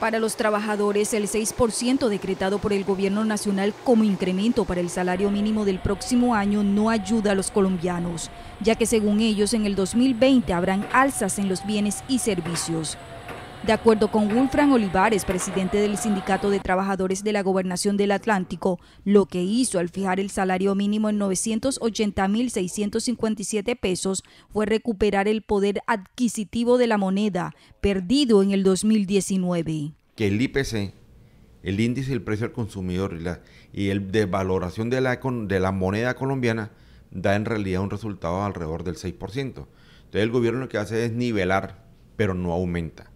Para los trabajadores, el 6% decretado por el gobierno nacional como incremento para el salario mínimo del próximo año no ayuda a los colombianos, ya que según ellos en el 2020 habrán alzas en los bienes y servicios. De acuerdo con Wolfram Olivares, presidente del Sindicato de Trabajadores de la Gobernación del Atlántico, lo que hizo al fijar el salario mínimo en 980.657 pesos fue recuperar el poder adquisitivo de la moneda perdido en el 2019. Que el IPC, el índice del precio al consumidor y la y el desvaloración de la, de la moneda colombiana da en realidad un resultado alrededor del 6%. Entonces el gobierno lo que hace es nivelar, pero no aumenta.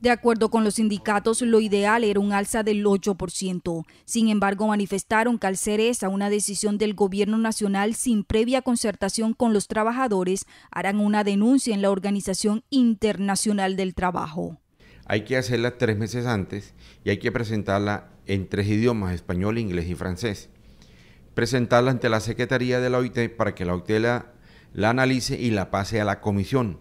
De acuerdo con los sindicatos, lo ideal era un alza del 8%. Sin embargo, manifestaron que al ser esa una decisión del gobierno nacional sin previa concertación con los trabajadores, harán una denuncia en la Organización Internacional del Trabajo. Hay que hacerla tres meses antes y hay que presentarla en tres idiomas, español, inglés y francés. Presentarla ante la Secretaría de la OIT para que la OIT la, analice y la pase a la Comisión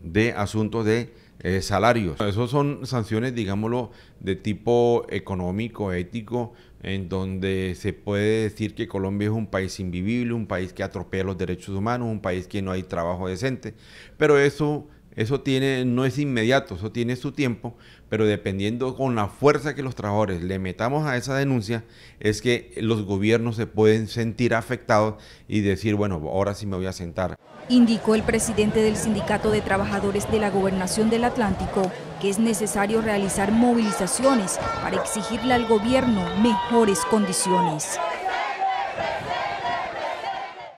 de Asuntos de eh, salarios. Esos son sanciones, digámoslo, de tipo económico, ético, en donde se puede decir que Colombia es un país invivible, un país que atropella los derechos humanos, un país que no hay trabajo decente. Pero eso eso tiene, no es inmediato, eso tiene su tiempo, pero dependiendo con la fuerza que los trabajadores le metamos a esa denuncia, es que los gobiernos se pueden sentir afectados y decir, bueno, ahora sí me voy a sentar. Indicó el presidente del Sindicato de Trabajadores de la Gobernación del Atlántico que es necesario realizar movilizaciones para exigirle al gobierno mejores condiciones.